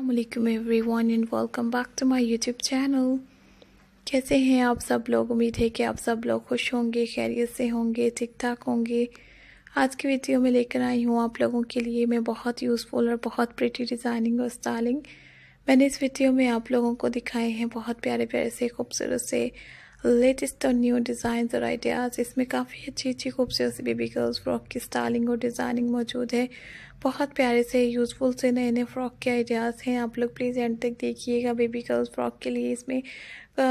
अल्लाम one and welcome back to my YouTube channel कैसे हैं आप सब लोग उम्मीद है कि आप सब लोग खुश होंगे खैरियत से होंगे ठीक ठाक होंगे आज की वीडियो में लेकर आई हूँ आप लोगों के लिए मैं बहुत यूज़फुल और बहुत प्रिटी डिज़ाइनिंग और स्टाइलिंग मैंने इस वीडियो में आप लोगों को दिखाए हैं बहुत प्यारे प्यारे से खूबसूरत से लेटेस्ट और न्यू डिज़ाइन और आइडियाज़ इसमें काफ़ी अच्छी अच्छी खूबसूरत सी बेबी गर्ल्स फ्रॉक की स्टाइलिंग और डिज़ाइनिंग मौजूद है बहुत प्यारे से यूज़फुल से नए नए फ़्रॉक के आइडियाज़ हैं आप लोग प्लीज़ एंड तक देखिएगा बेबी गर्ल्स फ्रॉक के लिए इसमें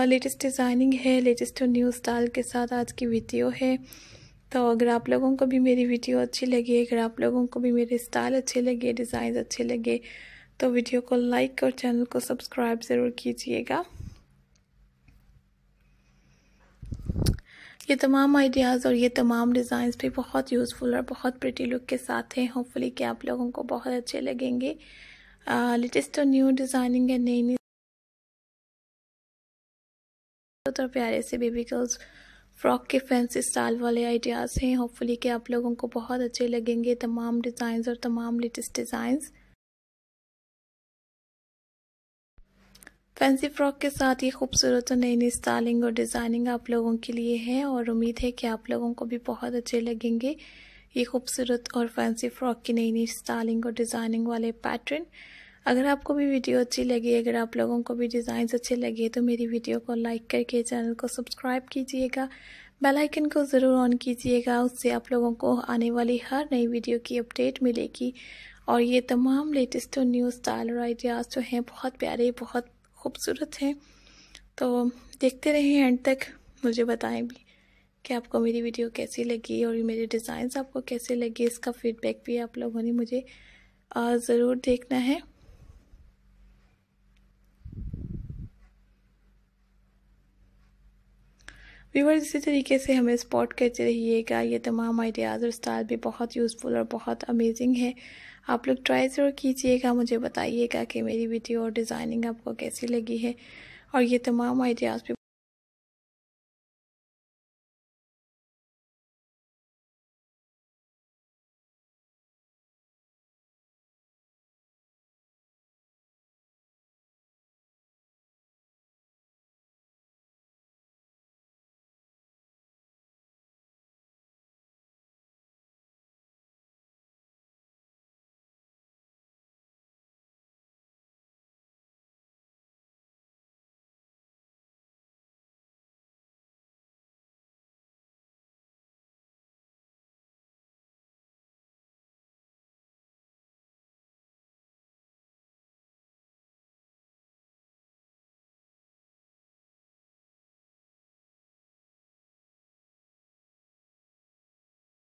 लेटेस्ट डिज़ाइनिंग है लेटेस्ट और न्यू स्टाइल के साथ आज की वीडियो है तो अगर आप लोगों को भी मेरी वीडियो अच्छी लगी अगर आप लोगों को भी मेरे स्टाइल अच्छे लगे डिज़ाइन अच्छे लगे तो वीडियो को लाइक और चैनल को सब्सक्राइब ज़रूर कीजिएगा ये तमाम आइडियाज़ और ये तमाम डिज़ाइंस भी बहुत यूज़फुल और बहुत प्रिटी लुक के साथ हैं होपफुली कि आप लोगों को बहुत अच्छे लगेंगे लेटेस्ट और न्यू डिज़ाइनिंग है नई नई और प्यारे से बेबी गर्ल्स फ्रॉक के फैंसी स्टाइल वाले आइडियाज़ हैं होपफुली कि आप लोगों को बहुत अच्छे लगेंगे तमाम डिज़ाइंस और तमाम लेटेस्ट डिज़ाइंस फैंसी फ्रॉक के साथ ये खूबसूरत और नई नई स्टाइलिंग और डिज़ाइनिंग आप लोगों के लिए है और उम्मीद है कि आप लोगों को भी बहुत अच्छे लगेंगे ये खूबसूरत और फैंसी फ्रॉक की नई नई स्टाइलिंग और डिज़ाइनिंग वाले पैटर्न अगर आपको भी वीडियो अच्छी लगी अगर आप लोगों को भी डिज़ाइन अच्छे लगे तो मेरी वीडियो को लाइक करके चैनल को सब्सक्राइब कीजिएगा बेल आइकन को ज़रूर ऑन कीजिएगा उससे आप लोगों को आने वाली हर नई वीडियो की अपडेट मिलेगी और ये तमाम लेटेस्ट और न्यू स्टाइल और आइडियाज़ जो हैं बहुत प्यारे बहुत खूबसूरत है तो देखते रहें एंड तक मुझे बताएं भी कि आपको मेरी वीडियो कैसी लगी और मेरे डिज़ाइंस आपको कैसे लगे इसका फीडबैक भी आप लोगों ने मुझे ज़रूर देखना है व्यूवर इसी तरीके से हमें स्पॉट करते रहिएगा ये तमाम आइडियाज़ और स्टाइल भी बहुत यूज़फुल और बहुत अमेजिंग है आप लोग ट्राई ज़रूर कीजिएगा मुझे बताइएगा कि मेरी वीडियो और डिज़ाइनिंग आपको कैसी लगी है और ये तमाम आइडियाज़ भी